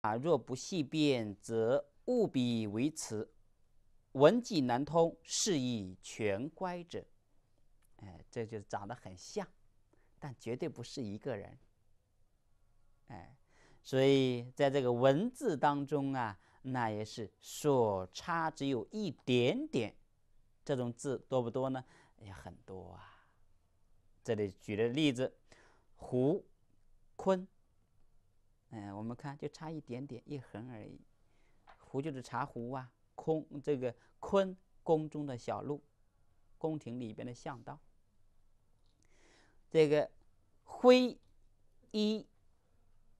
啊！若不细辨，则务必为此文竟难通，是以全乖者。哎，这就长得很像，但绝对不是一个人。哎，所以在这个文字当中啊，那也是所差只有一点点。这种字多不多呢？也很多啊。这里举的例子，胡、坤、嗯，我们看，就差一点点，一横而已。壶就是茶壶啊，空这个坤宫中的小路，宫廷里边的巷道。这个徽一，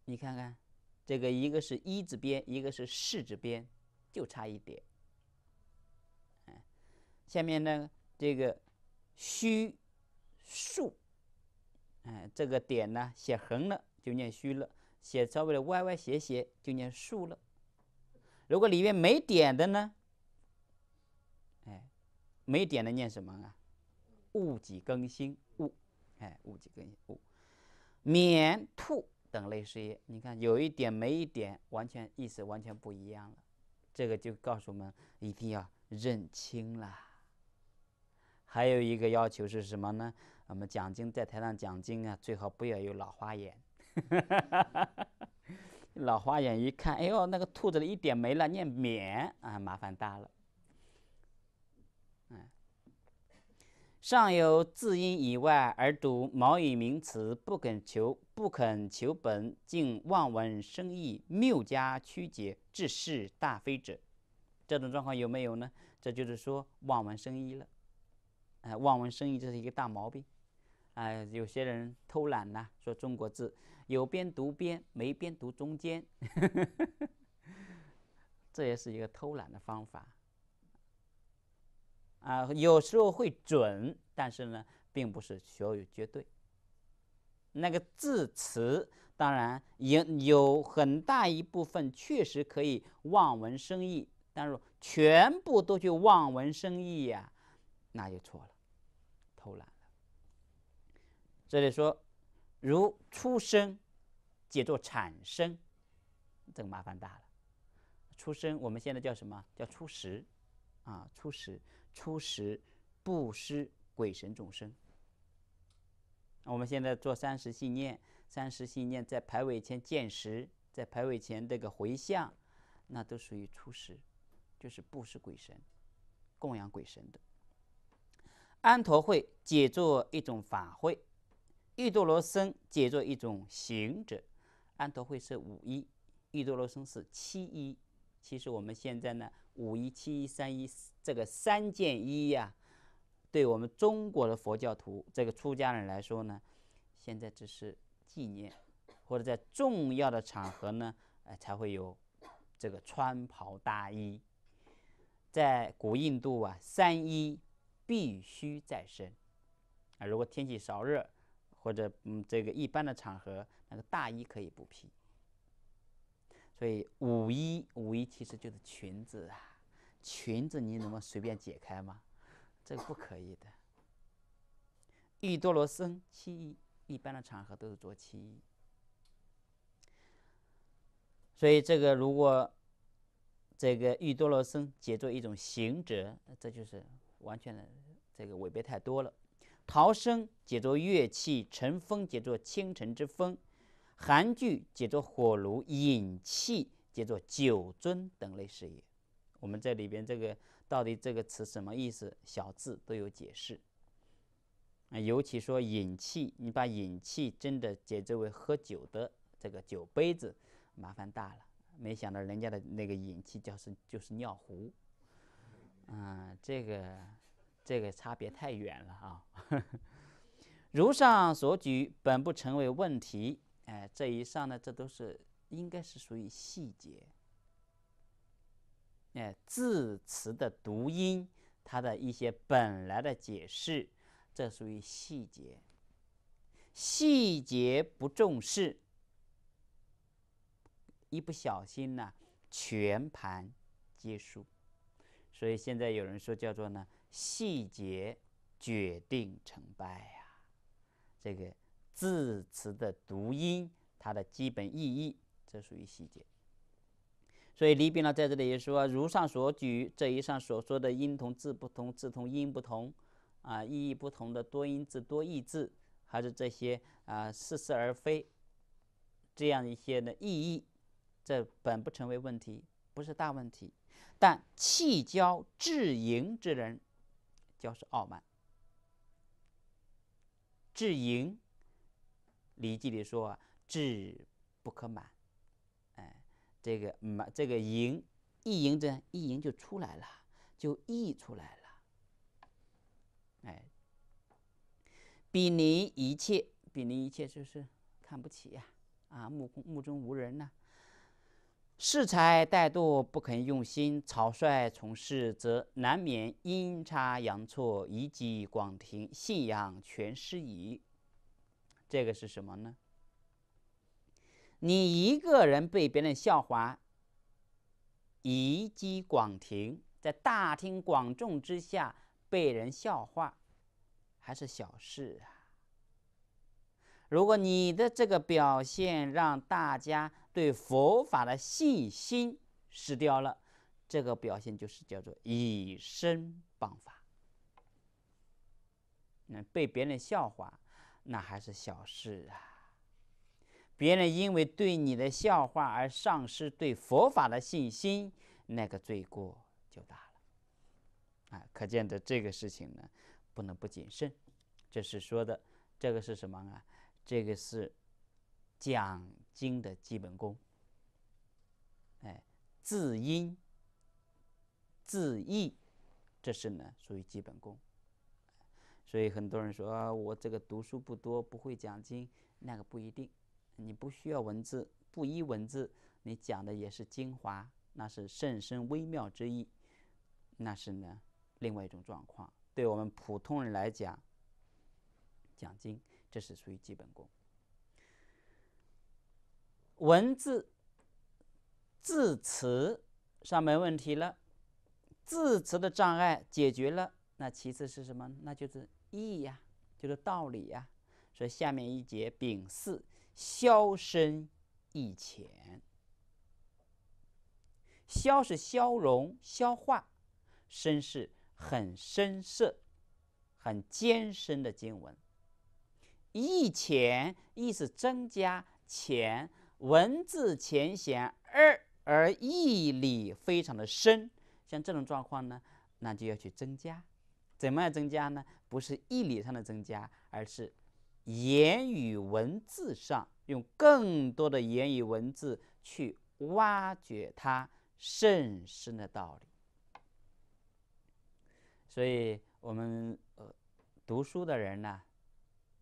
你看看，这个一个是一字边，一个是士字边，就差一点。嗯，下面呢，这个虚竖，哎，这个点呢写横了，就念虚了。写稍微的歪歪斜斜就念竖了。如果里面没点的呢？哎，没点的念什么啊？戊己庚辛戊，哎戊己庚辛戊，免兔等类事业。你看有一点没一点，完全意思完全不一样了。这个就告诉我们一定要认清了。还有一个要求是什么呢？我们讲经在台上讲经啊，最好不要有老花眼。哈哈哈！哈老花眼一看，哎呦，那个兔子的一点没了，念免啊，麻烦大了。哎，尚有字音以外而读毛语名词，不肯求，不肯求本，竟望文生义，谬加曲解，致是大非者。这种状况有没有呢？这就是说望文生义了。哎，望文生义，这是一个大毛病。哎，有些人偷懒呐，说中国字有边读边，没边读中间，这也是一个偷懒的方法。啊，有时候会准，但是呢，并不是所有绝对。那个字词，当然也有很大一部分确实可以望文生义，但是全部都去望文生义呀，那就错了。这里说，如出生，解作产生，这个麻烦大了。出生我们现在叫什么？叫初识，啊，初识，初识，布施鬼神众生。我们现在做三十信念，三十信念在排位前见识，在排位前这个回向，那都属于初识，就是布施鬼神，供养鬼神的。安陀会解作一种法会。玉多罗僧解作一种行者，安陀会是五一，玉多罗僧是七一。其实我们现在呢，五一、七一、三一这个三件衣呀，对我们中国的佛教徒这个出家人来说呢，现在只是纪念，或者在重要的场合呢，呃，才会有这个穿袍搭衣。在古印度啊，三衣必须在身啊，如果天气稍热。或者，嗯，这个一般的场合，那个大衣可以不披。所以，五一五一其实就是裙子啊。裙子，你能够随便解开吗？这个不可以的。玉多罗僧七一，一般的场合都是做七一。所以，这个如果这个玉多罗僧解作一种行者，这就是完全的这个违背太多了。潮声解作乐器，晨风解作清晨之风，寒具解作火炉，饮气解作酒樽等类事也。我们这里边这个到底这个词什么意思？小字都有解释。啊，尤其说饮气，你把饮气真的解作为喝酒的这个酒杯子，麻烦大了。没想到人家的那个饮气就是就是尿壶。嗯，这个。这个差别太远了啊！如上所举，本不成为问题。哎，这以上呢，这都是应该是属于细节。哎，字词的读音，它的一些本来的解释，这属于细节。细节不重视，一不小心呢，全盘皆输。所以现在有人说叫做呢。细节决定成败呀！这个字词的读音，它的基本意义，这属于细节。所以李炳呢在这里也说，如上所举，这一上所说的音同字不同，字同音不同，啊，意义不同的多音字、多义字，还是这些啊似是而非，这样一些的意义，这本不成为问题，不是大问题。但气交自盈之人。就是傲慢，至盈，《礼记》里说“志不可满”，哎，这个满，这个盈，一盈着一盈就出来了，就溢出来了，哎，比邻一切，比邻一切就是看不起呀，啊，目目中无人呐。恃才怠惰，不肯用心，草率从事，则难免阴差阳错，以讥广庭，信仰全失矣。这个是什么呢？你一个人被别人笑话，以讥广庭，在大庭广众之下被人笑话，还是小事啊。如果你的这个表现让大家，对佛法的信心失掉了，这个表现就是叫做以身谤法。那被别人笑话，那还是小事啊。别人因为对你的笑话而丧失对佛法的信心，那个罪过就大了。啊，可见的这个事情呢，不能不谨慎。这是说的这个是什么啊？这个是讲。经的基本功，哎，字音、字义，这是呢属于基本功。所以很多人说我这个读书不多，不会讲经，那个不一定。你不需要文字，不依文字，你讲的也是精华，那是甚深微妙之意，那是呢另外一种状况。对我们普通人来讲，讲经这是属于基本功。文字、字词上没问题了，字词的障碍解决了。那其次是什么？那就是义呀，就是道理呀。所以下面一节丙四消深易浅。消是消融、消化，深是很深色、很艰深的经文。易浅，易是增加，浅。文字浅显，二而义理非常的深，像这种状况呢，那就要去增加，怎么样增加呢？不是义理上的增加，而是言语文字上用更多的言语文字去挖掘它甚深的道理。所以我们呃读书的人呢，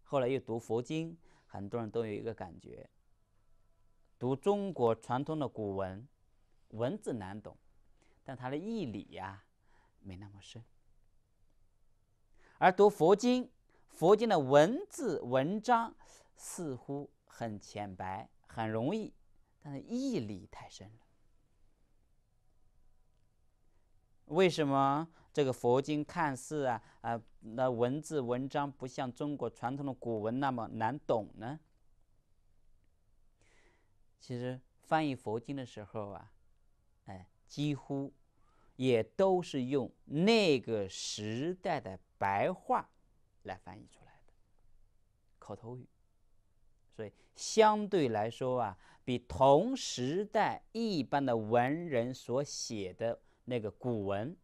后来又读佛经，很多人都有一个感觉。读中国传统的古文，文字难懂，但它的义理呀没那么深。而读佛经，佛经的文字文章似乎很浅白，很容易，但是义理太深了。为什么这个佛经看似啊啊那文字文章不像中国传统的古文那么难懂呢？其实翻译佛经的时候啊，哎，几乎也都是用那个时代的白话来翻译出来的口头语，所以相对来说啊，比同时代一般的文人所写的那个古文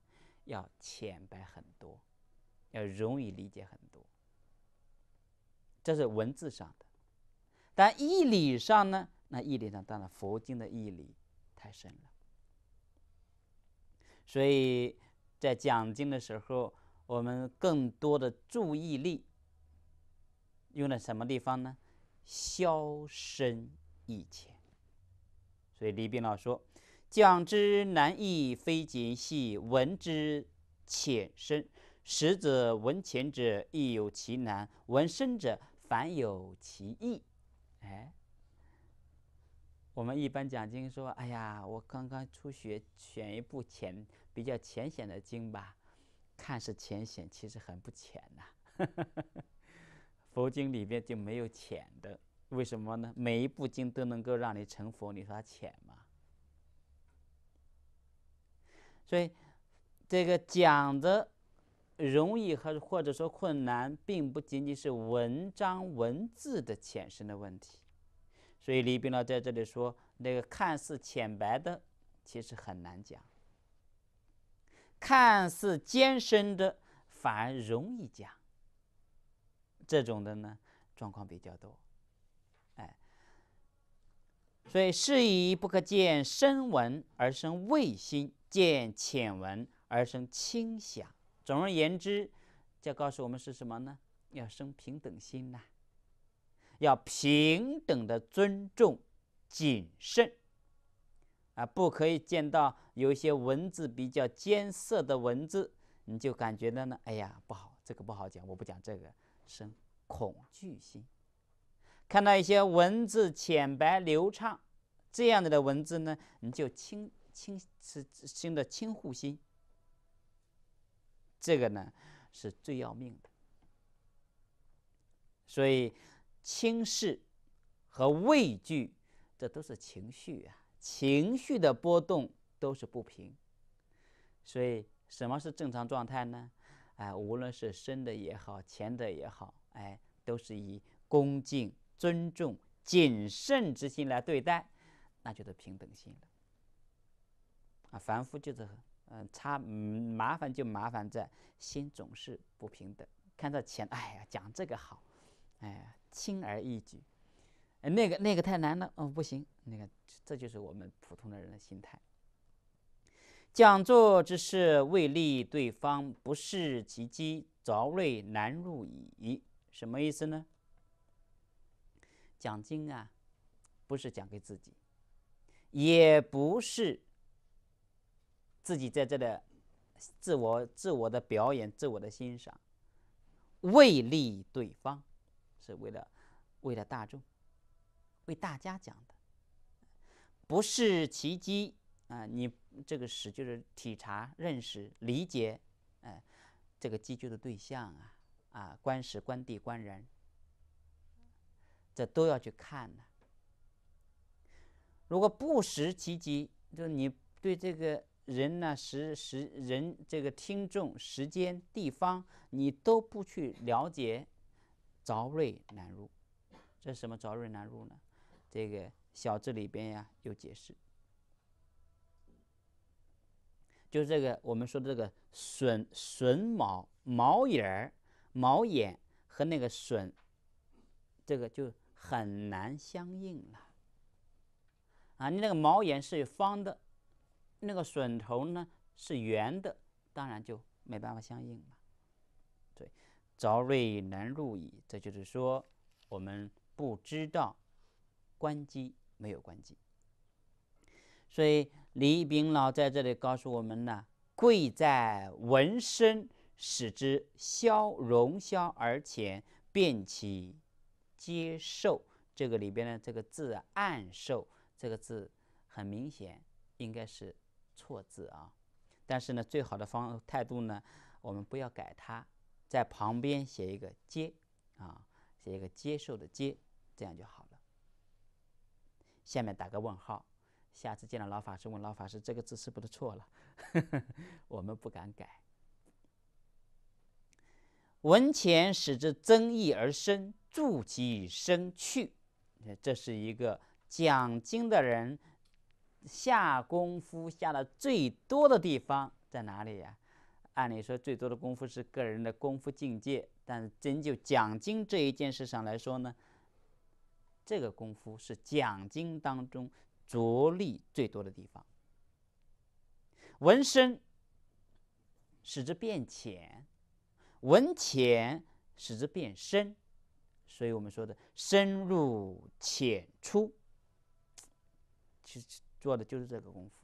要浅白很多，要容易理解很多。这是文字上的，但义理上呢？那义理上当然，佛经的义理太深了，所以在讲经的时候，我们更多的注意力用在什么地方呢？消深益浅。所以李斌老说：“讲之难易，非仅系闻之浅深，实则闻浅者亦有其难，闻深者反有其易。”哎。我们一般讲经说：“哎呀，我刚刚初学，选一部浅、比较浅显的经吧，看似浅显，其实很不浅呐。佛经里面就没有浅的，为什么呢？每一部经都能够让你成佛，你说浅吗？”所以，这个讲的容易和或者说困难，并不仅仅是文章文字的浅深的问题。所以李冰呢在这里说，那个看似浅白的，其实很难讲；看似艰深的，反而容易讲。这种的呢，状况比较多。哎，所以是以不可见深闻而生畏心，见浅闻而生轻想。总而言之，就告诉我们是什么呢？要生平等心呐。要平等的尊重、谨慎啊，不可以见到有一些文字比较艰涩的文字，你就感觉到呢，哎呀，不好，这个不好讲，我不讲这个，生恐惧心；看到一些文字浅白流畅这样子的文字呢，你就轻轻是生的轻护心。这个呢是最要命的，所以。轻视和畏惧，这都是情绪啊！情绪的波动都是不平。所以，什么是正常状态呢？哎，无论是深的也好，浅的也好，哎，都是以恭敬、尊重、谨慎之心来对待，那就是平等心了。啊，凡夫就是嗯，差麻烦就麻烦在心总是不平等。看到钱，哎呀，讲这个好。哎，轻而易举，那个那个太难了，哦，不行，那个这就是我们普通的人的心态。讲座之事，未利对方，不是其机凿锐难入矣。什么意思呢？讲经啊，不是讲给自己，也不是自己在这里自我自我的表演，自我的欣赏，未利对方。是为了为了大众，为大家讲的，不是奇机啊！你这个识就是体察、认识、理解，哎，这个机具的对象啊，啊，观时、观地、观人，这都要去看的。如果不识其机，就是你对这个人呢时时人这个听众、时间、地方，你都不去了解。凿锐难入，这是什么凿锐难入呢？这个小字里边呀有解释，就是这个我们说的这个榫榫卯卯眼儿、卯眼和那个榫，这个就很难相应了啊！你那个卯眼是方的，那个榫头呢是圆的，当然就没办法相应了。凿枘难入矣，这就是说，我们不知道关机没有关机。所以李炳老在这里告诉我们呢：贵在闻声，使之消融消而前，便其接受。这个里边的这个字暗受，这个字很明显应该是错字啊。但是呢，最好的方态度呢，我们不要改它。在旁边写一个“接”，啊，写一个“接受”的“接”，这样就好了。下面打个问号。下次见到老法师，问老法师这个字是不是错了？我们不敢改。文前使之增益而生，助其生趣。这是一个讲经的人下功夫下的最多的地方在哪里呀？按理说，最多的功夫是个人的功夫境界，但是真就讲经这一件事上来说呢，这个功夫是讲经当中着力最多的地方。纹深，使之变浅；文浅，使之变深。所以我们说的深入浅出，其实做的就是这个功夫。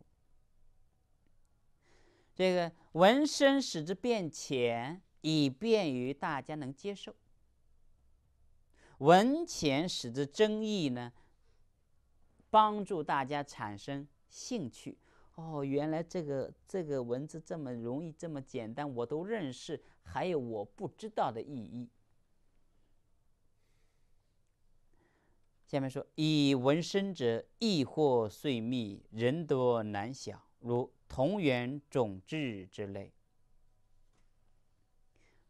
这个纹声使之变浅，以便于大家能接受；文浅使之增益呢，帮助大家产生兴趣。哦，原来这个这个文字这么容易，这么简单，我都认识。还有我不知道的意义。下面说：以纹身者，易或遂密，人多难晓。如同源种质之类，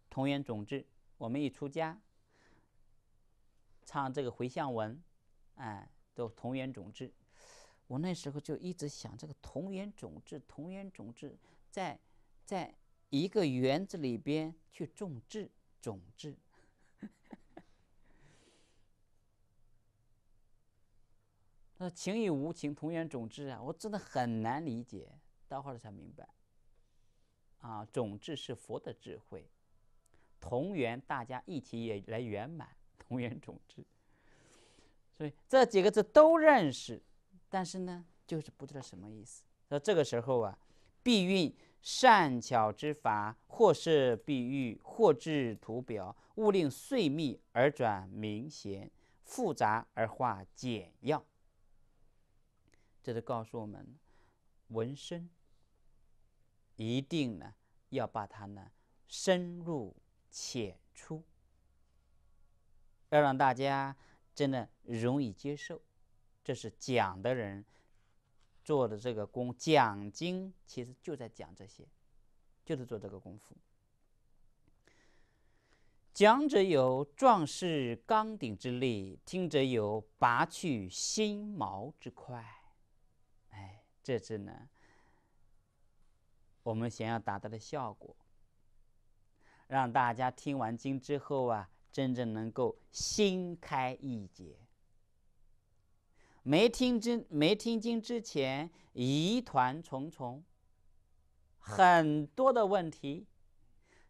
同源种质。我们一出家，唱这个回向文，哎，就同源种质。我那时候就一直想，这个同源种质，同源种质，在在一个园子里边去种质，种质。那情与无情同源种质啊，我真的很难理解。到后来才明白，啊，种智是佛的智慧，同源大家一起也来圆满同源种智。所以这几个字都认识，但是呢，就是不知道什么意思。那这个时候啊，必运善巧之法，或设比喻，或制图表，勿令碎密而转明显，复杂而化简要。这就告诉我们，闻声。一定呢，要把它呢深入浅出，要让大家真的容易接受。这是讲的人做的这个功，讲经其实就在讲这些，就是做这个功夫。讲者有壮士刚鼎之力，听者有拔去心毛之快。哎，这是呢。我们想要达到的效果，让大家听完经之后啊，真正能够心开意解。没听之没听经之前疑团重重，很多的问题；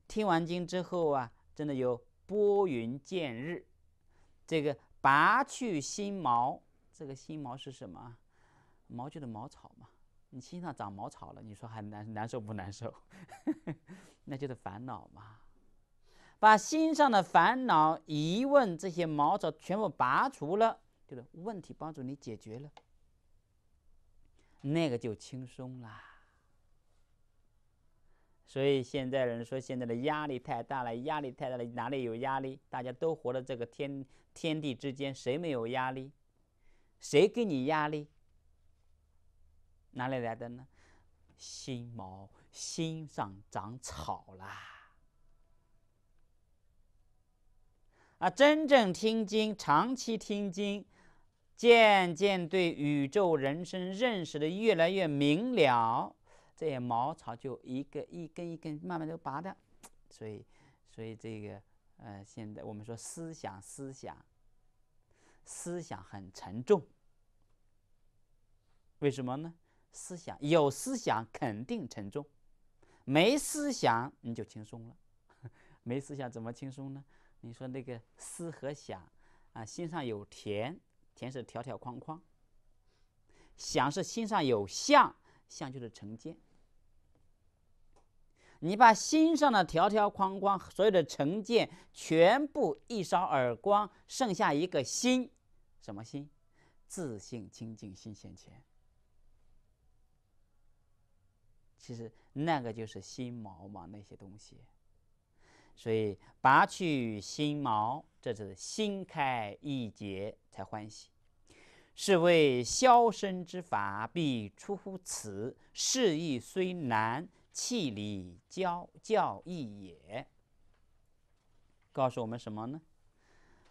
听完经之后啊，真的有拨云见日，这个拔去心毛。这个心毛是什么？毛就是茅草嘛。你心上长茅草了，你说还难难受不难受？那就是烦恼嘛。把心上的烦恼、疑问这些茅草全部拔除了，就是问题帮助你解决了，那个就轻松啦。所以现在人说现在的压力太大了，压力太大了，哪里有压力？大家都活在这个天天地之间，谁没有压力？谁给你压力？哪里来的呢？心毛心上长草啦！啊，真正听经、长期听经，渐渐对宇宙人生认识的越来越明了，这些毛草就一个一根一根慢慢都拔掉。所以，所以这个呃，现在我们说思想，思想，思想很沉重，为什么呢？思想有思想肯定沉重，没思想你就轻松了。没思想怎么轻松呢？你说那个思和想啊，心上有田，田是条条框框；想是心上有相，相就是成见。你把心上的条条框框、所有的成见全部一扫而光，剩下一个心，什么心？自信清净心现前。其实那个就是心毛嘛，那些东西。所以拔去心毛，这是心开意结才欢喜，是谓消身之法，必出乎此。事亦虽难，气理交教易也。告诉我们什么呢？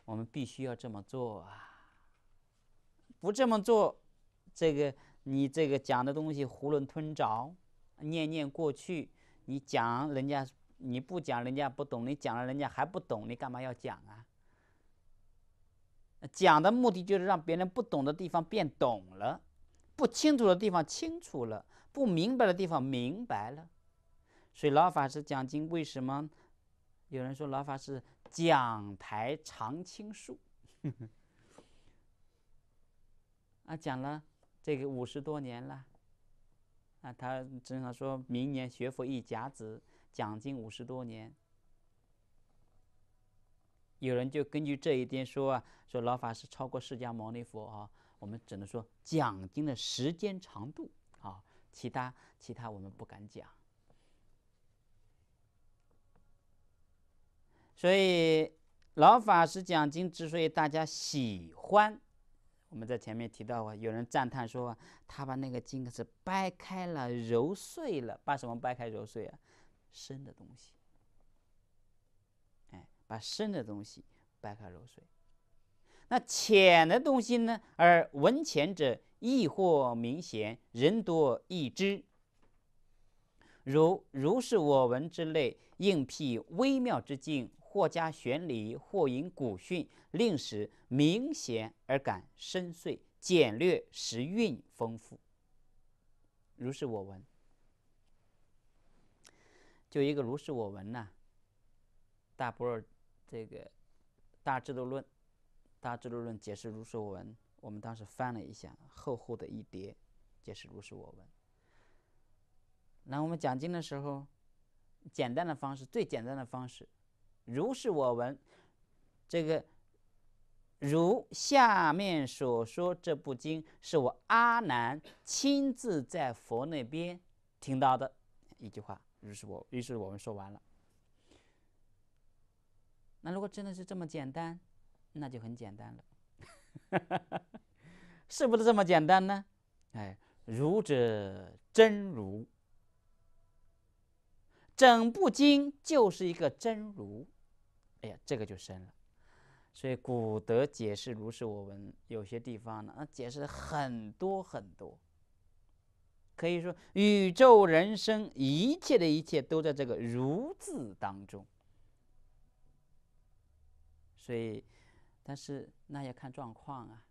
我们必须要这么做啊！不这么做，这个你这个讲的东西囫囵吞枣。念念过去，你讲人家，你不讲人家不懂；你讲了，人家还不懂，你干嘛要讲啊？讲的目的就是让别人不懂的地方变懂了，不清楚的地方清楚了，不明白的地方明白了。所以老法师讲经为什么有人说老法师讲台常青树？啊，讲了这个五十多年了。啊，他经常说：“明年学佛一甲子，讲经五十多年。”有人就根据这一点说啊，说老法师超过释迦牟尼佛啊。我们只能说讲经的时间长度啊，其他其他我们不敢讲。所以老法师讲经之所以大家喜欢。我们在前面提到啊，有人赞叹说，他把那个金子掰开了，揉碎了。把什么掰开揉碎啊？深的东西。哎，把深的东西掰开揉碎。那浅的东西呢？而闻浅者，亦或明显，人多易知。如如是我闻之类，应辟微妙之境。或加玄理，或引古训，令使明显而感深邃，简略时韵丰富。如是我闻，就一个如是我闻呐。大波尔这个《大智度论》，《大智度论》解释如是我闻。我们当时翻了一下，厚厚的一叠，解释如是我闻。那我们讲经的时候，简单的方式，最简单的方式。如是我闻，这个如下面所说，这部经是我阿难亲自在佛那边听到的一句话。于是我，于是我们说完了。那如果真的是这么简单，那就很简单了，是不是这么简单呢？哎，如者真如。整部经就是一个真如，哎呀，这个就深了。所以古德解释如是我闻，有些地方呢，解释很多很多。可以说宇宙人生一切的一切都在这个“如”字当中。所以，但是那要看状况啊。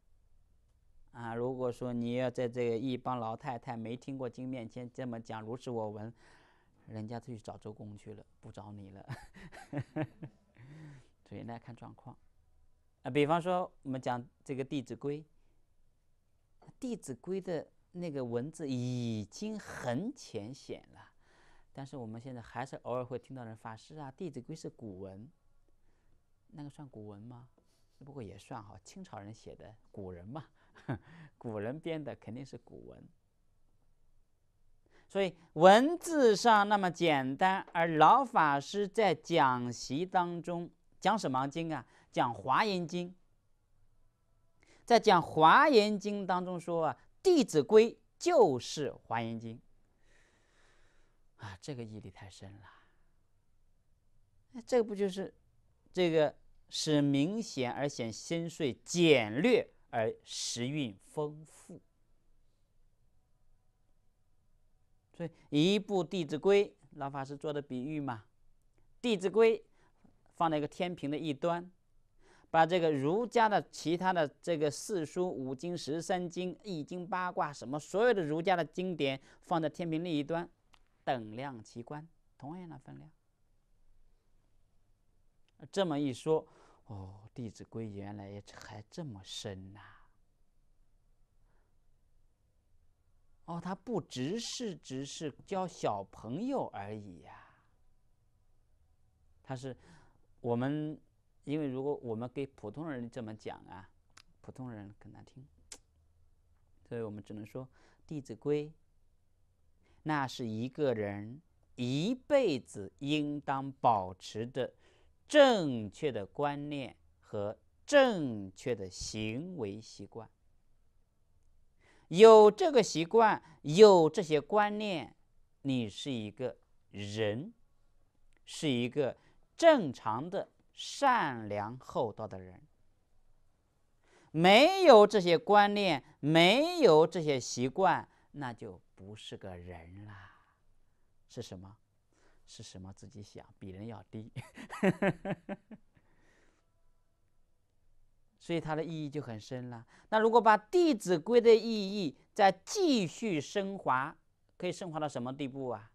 啊，如果说你要在这个一帮老太太没听过经面前这么讲如是我闻。人家自己找周公去了，不找你了。所以那看状况啊，比方说我们讲这个《弟子规》，《弟子规》的那个文字已经很浅显了，但是我们现在还是偶尔会听到人发誓啊，《弟子规》是古文，那个算古文吗？不过也算哈，清朝人写的古人嘛，古人编的肯定是古文。所以文字上那么简单，而老法师在讲席当中讲什么经啊？讲华严经，在讲华严经当中说啊，《弟子规》就是华严经啊，这个毅力太深了。这个不就是，这个使明显而显深邃，简略而时运丰富。所以一部《弟子规》，老法师做的比喻嘛，《弟子规》放在一个天平的一端，把这个儒家的其他的这个四书五经十三经易经八卦什么所有的儒家的经典放在天平另一端，等量齐观，同样的分量。这么一说，哦，《弟子规》原来还这么深呐。哦，他不只是只是教小朋友而已呀，他是我们，因为如果我们给普通人这么讲啊，普通人很难听，所以我们只能说《弟子规》，那是一个人一辈子应当保持的正确的观念和正确的行为习惯。有这个习惯，有这些观念，你是一个人，是一个正常的、善良、厚道的人。没有这些观念，没有这些习惯，那就不是个人啦。是什么？是什么？自己想，比人要低。所以它的意义就很深了。那如果把《弟子规》的意义再继续升华，可以升华到什么地步啊？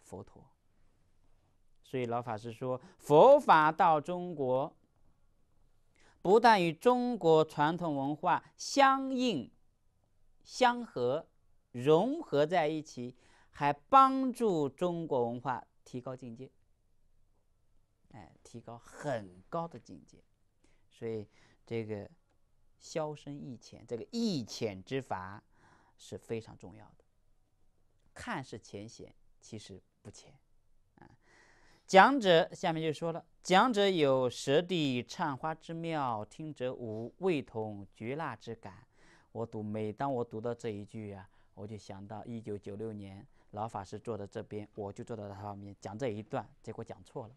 佛陀。所以老法师说，佛法到中国，不但与中国传统文化相应、相合、融合在一起，还帮助中国文化提高境界。哎，提高很高的境界。所以。这个消声益浅，这个益浅之法是非常重要的。看似浅显，其实不浅。啊，讲者下面就说了，讲者有舌底唱花之妙，听者无味同嚼蜡之感。我读，每当我读到这一句啊，我就想到一九九六年老法师坐在这边，我就坐到他旁边讲这一段，结果讲错了。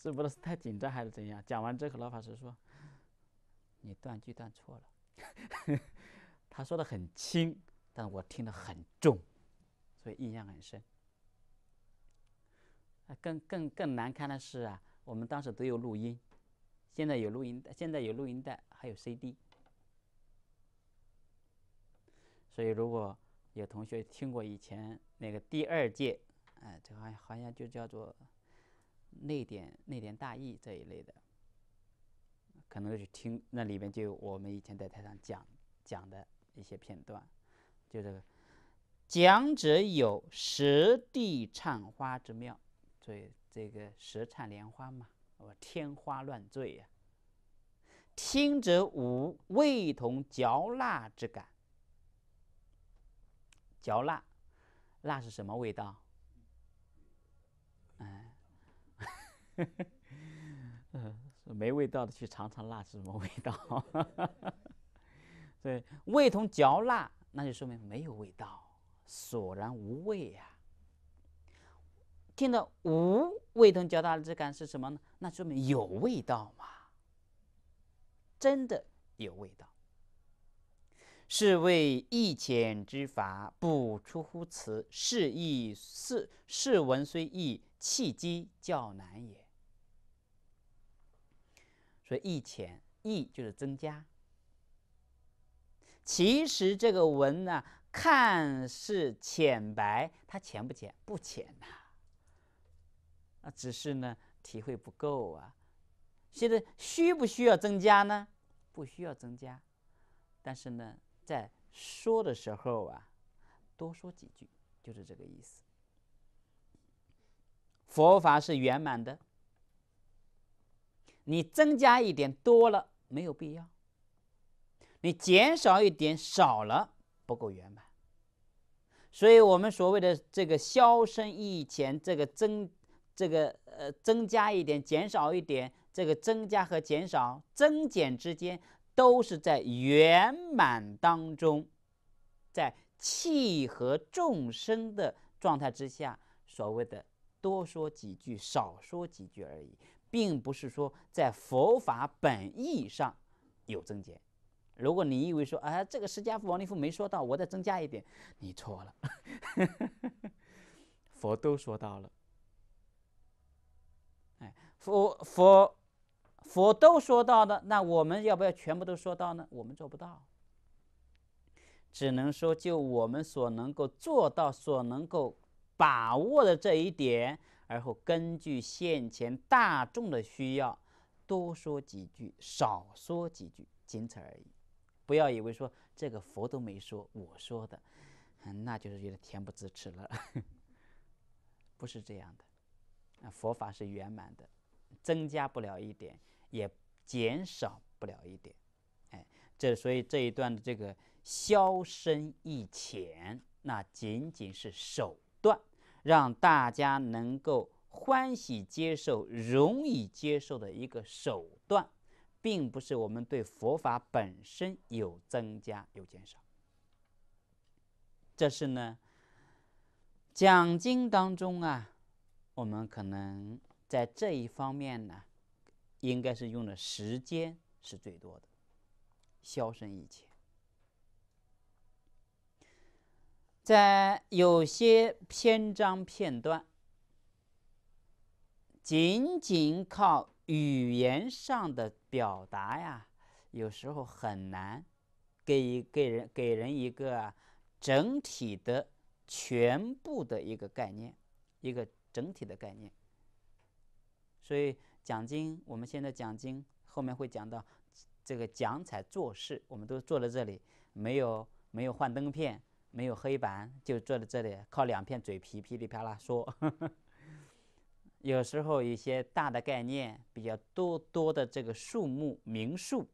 是不是太紧张还是怎样？讲完之后，老法师说：“你断句断错了。”他说的很轻，但我听得很重，所以印象很深。更更更难堪的是啊，我们当时都有录音，现在有录音，现在有录音带，还有 CD。所以如果有同学听过以前那个第二届，哎，这个好像就叫做……那点那点大意这一类的，可能就听那里面就有我们以前在台上讲讲的一些片段，就这个讲者有舌地忏花之妙，所以这个舌忏莲花嘛，天花乱坠呀。听者无味同嚼蜡之感，嚼蜡，蜡是什么味道？呃，没味道的，去尝尝辣是什么味道？对，味同嚼蜡，那就说明没有味道，索然无味呀。听到无味同嚼蜡之感是什么呢？那说明有味道嘛，真的有味道。是谓易浅之法，不出乎此。是易是是闻虽易，气机较难也。所以“易浅，易就是增加。其实这个文呢，看似浅白，它浅不浅？不浅呐。啊，只是呢，体会不够啊。现在需不需要增加呢？不需要增加。但是呢，在说的时候啊，多说几句，就是这个意思。佛法是圆满的。你增加一点多了没有必要，你减少一点少了不够圆满，所以我们所谓的这个消声益前，这个增这个呃增加一点减少一点，这个增加和减少增减之间都是在圆满当中，在契合众生的状态之下，所谓的多说几句少说几句而已。并不是说在佛法本意上有增减。如果你以为说，啊，这个释迦佛、王佛没说到，我再增加一点，你错了。佛都说到了，哎，佛佛佛都说到的，那我们要不要全部都说到呢？我们做不到，只能说就我们所能够做到、所能够把握的这一点。而后根据现前大众的需要，多说几句，少说几句，仅此而已。不要以为说这个佛都没说，我说的，那就是有点恬不知耻了。不是这样的，佛法是圆满的，增加不了一点，也减少不了一点。哎，这所以这一段的这个消深益浅，那仅仅是手段。让大家能够欢喜接受、容易接受的一个手段，并不是我们对佛法本身有增加有减少。这是呢，讲经当中啊，我们可能在这一方面呢，应该是用的时间是最多的，销声匿迹。在有些篇章片段，仅仅靠语言上的表达呀，有时候很难给给人给人一个整体的、全部的一个概念，一个整体的概念。所以讲经，我们现在讲经，后面会讲到这个讲彩做事，我们都坐在这里，没有没有幻灯片。没有黑板，就坐在这里靠两片嘴皮噼里啪啦说。有时候一些大的概念比较多多的这个数目名数，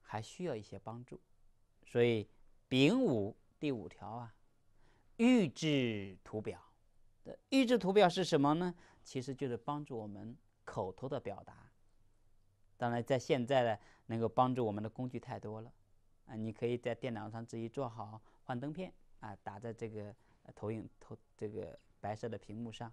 还需要一些帮助。所以丙午第五条啊，预制图表。预制图表是什么呢？其实就是帮助我们口头的表达。当然，在现在呢，能够帮助我们的工具太多了。啊，你可以在电脑上自己做好幻灯片啊，打在这个投影投这个白色的屏幕上。